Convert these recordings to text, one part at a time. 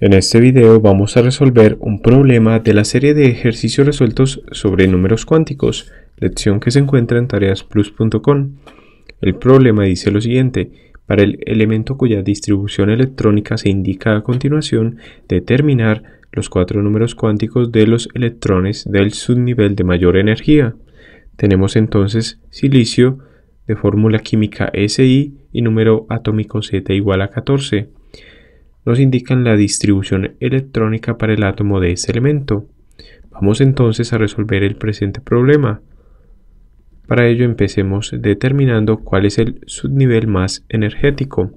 En este video vamos a resolver un problema de la serie de ejercicios resueltos sobre números cuánticos, lección que se encuentra en tareasplus.com. El problema dice lo siguiente, para el elemento cuya distribución electrónica se indica a continuación, determinar los cuatro números cuánticos de los electrones del subnivel de mayor energía. Tenemos entonces silicio de fórmula química SI y número atómico Z igual a 14 nos indican la distribución electrónica para el átomo de este elemento. Vamos entonces a resolver el presente problema. Para ello empecemos determinando cuál es el subnivel más energético.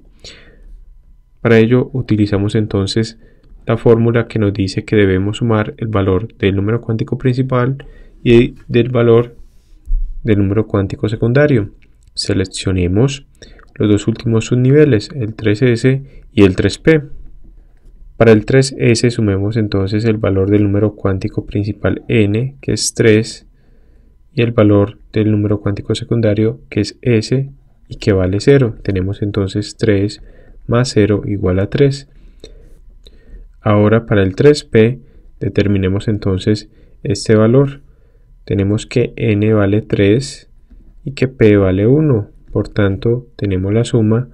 Para ello utilizamos entonces la fórmula que nos dice que debemos sumar el valor del número cuántico principal y del valor del número cuántico secundario. Seleccionemos los dos últimos subniveles, el 3S y el 3P. Para el 3s sumemos entonces el valor del número cuántico principal n, que es 3, y el valor del número cuántico secundario, que es s, y que vale 0. Tenemos entonces 3 más 0 igual a 3. Ahora para el 3p determinemos entonces este valor. Tenemos que n vale 3 y que p vale 1. Por tanto, tenemos la suma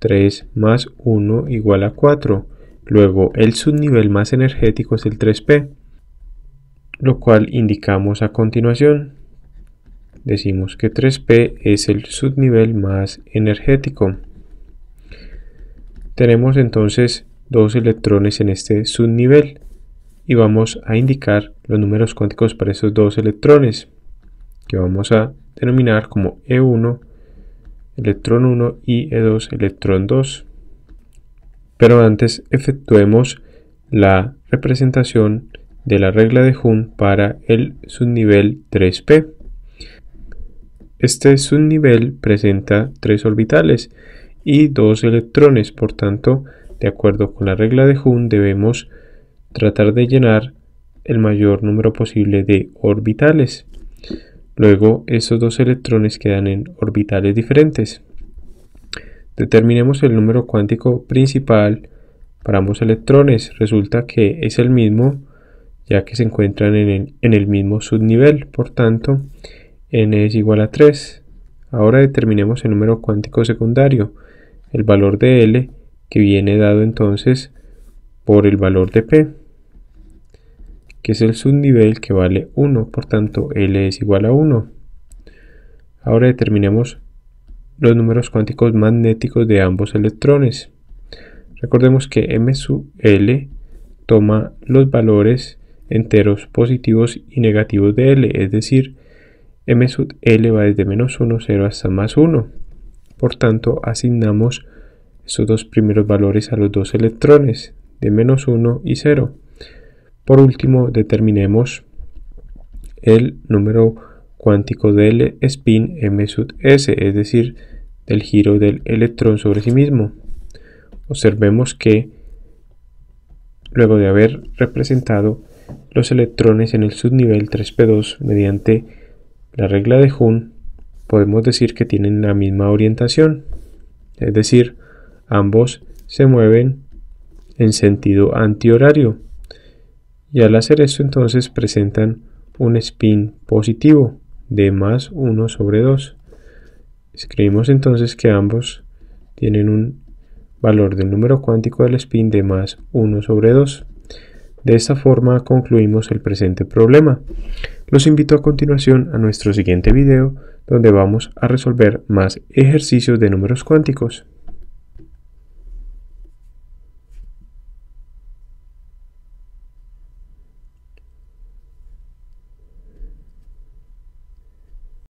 3 más 1 igual a 4. Luego el subnivel más energético es el 3P, lo cual indicamos a continuación. Decimos que 3P es el subnivel más energético. Tenemos entonces dos electrones en este subnivel y vamos a indicar los números cuánticos para esos dos electrones que vamos a denominar como E1, electrón 1 y E2, electrón 2. Pero antes efectuemos la representación de la regla de Hund para el subnivel 3p. Este subnivel presenta tres orbitales y dos electrones, por tanto, de acuerdo con la regla de Hund, debemos tratar de llenar el mayor número posible de orbitales. Luego, esos dos electrones quedan en orbitales diferentes. Determinemos el número cuántico principal para ambos electrones. Resulta que es el mismo ya que se encuentran en el, mismo subnivel. Por tanto, n es igual a 3. Ahora determinemos el número cuántico secundario, el valor de L, que viene dado entonces por el valor de P, que es el subnivel que vale 1, por tanto L es igual a 1. Ahora determinemos los números cuánticos magnéticos de ambos electrones. Recordemos que M sub L toma los valores enteros positivos y negativos de L, es decir, M sub L va desde menos 1, 0 hasta más 1. Por tanto, asignamos esos dos primeros valores a los dos electrones, de menos 1 y 0. Por último, determinemos el número cuántico del spin M sub S, es decir, del giro del electrón sobre sí mismo. Observemos que luego de haber representado los electrones en el subnivel 3p2 mediante la regla de Hund, podemos decir que tienen la misma orientación, es decir, ambos se mueven en sentido antihorario y al hacer esto entonces presentan un spin positivo de más 1 sobre 2. Escribimos entonces que ambos tienen un valor del número cuántico del spin de más 1 sobre 2. De esta forma concluimos el presente problema. Los invito a continuación a nuestro siguiente video donde vamos a resolver más ejercicios de números cuánticos.